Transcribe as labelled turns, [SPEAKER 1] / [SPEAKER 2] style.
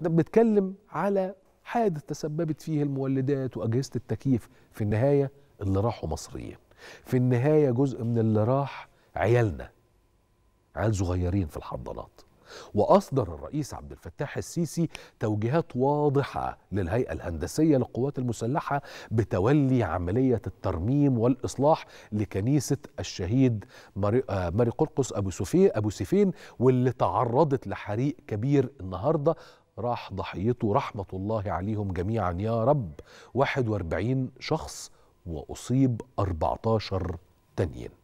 [SPEAKER 1] احنا بنتكلم على حادث تسببت فيه المولدات واجهزه التكييف في النهايه اللي راحوا مصريين في النهايه جزء من اللي راح عيالنا عيال صغيرين في الحضانات واصدر الرئيس عبد الفتاح السيسي توجيهات واضحه للهيئه الهندسيه للقوات المسلحه بتولي عمليه الترميم والاصلاح لكنيسه الشهيد ماري آه، قرقص ابو ابو سفين واللي تعرضت لحريق كبير النهارده راح ضحيته رحمة الله عليهم جميعا يا رب 41 شخص وأصيب 14 تانيين